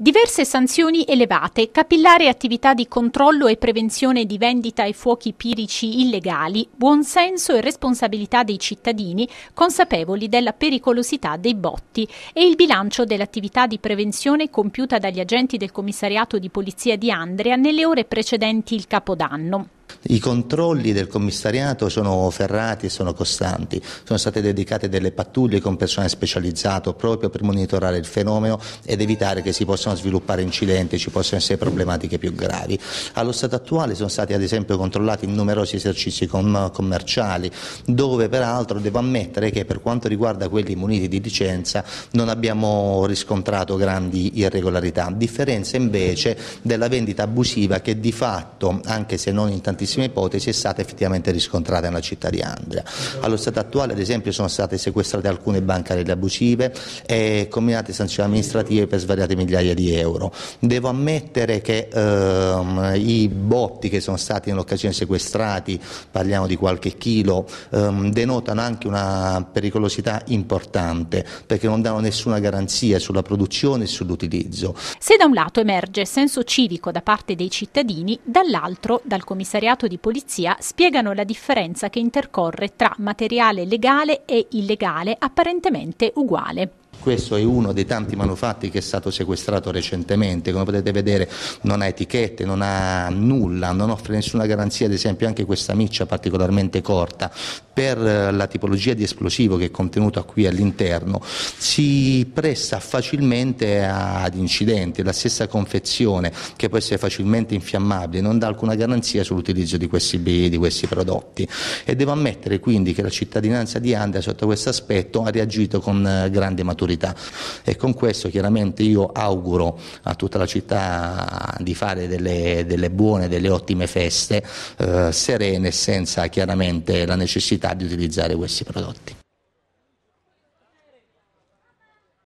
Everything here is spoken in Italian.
Diverse sanzioni elevate, capillare attività di controllo e prevenzione di vendita e fuochi pirici illegali, buonsenso e responsabilità dei cittadini consapevoli della pericolosità dei botti e il bilancio dell'attività di prevenzione compiuta dagli agenti del commissariato di polizia di Andrea nelle ore precedenti il Capodanno. I controlli del commissariato sono ferrati e sono costanti, sono state dedicate delle pattuglie con personale specializzato proprio per monitorare il fenomeno ed evitare che si possano sviluppare incidenti, ci possano essere problematiche più gravi. Allo stato attuale sono stati ad esempio controllati numerosi esercizi commerciali dove peraltro devo ammettere che per quanto riguarda quelli muniti di licenza non abbiamo riscontrato grandi irregolarità, differenza invece della vendita abusiva che di fatto, anche se non in tanti tantissime ipotesi è stata effettivamente riscontrata nella città di Andria. Allo stato attuale ad esempio sono state sequestrate alcune bancarelle abusive e combinate sanzioni amministrative per svariate migliaia di euro. Devo ammettere che ehm, i botti che sono stati in occasione sequestrati, parliamo di qualche chilo, ehm, denotano anche una pericolosità importante perché non danno nessuna garanzia sulla produzione e sull'utilizzo. Se da un lato emerge senso civico da parte dei cittadini, dall'altro dal commissariato commissariato di polizia spiegano la differenza che intercorre tra materiale legale e illegale apparentemente uguale. Questo è uno dei tanti manufatti che è stato sequestrato recentemente, come potete vedere non ha etichette, non ha nulla, non offre nessuna garanzia, ad esempio anche questa miccia particolarmente corta. Per eh, la tipologia di esplosivo che è contenuto qui all'interno si presta facilmente ad incidenti, la stessa confezione che può essere facilmente infiammabile non dà alcuna garanzia sull'utilizzo di questi, di questi prodotti e devo ammettere quindi che la cittadinanza di Andria sotto questo aspetto ha reagito con eh, grande maturità maturità e con questo chiaramente io auguro a tutta la città di fare delle, delle buone, delle ottime feste eh, serene senza chiaramente la necessità di utilizzare questi prodotti.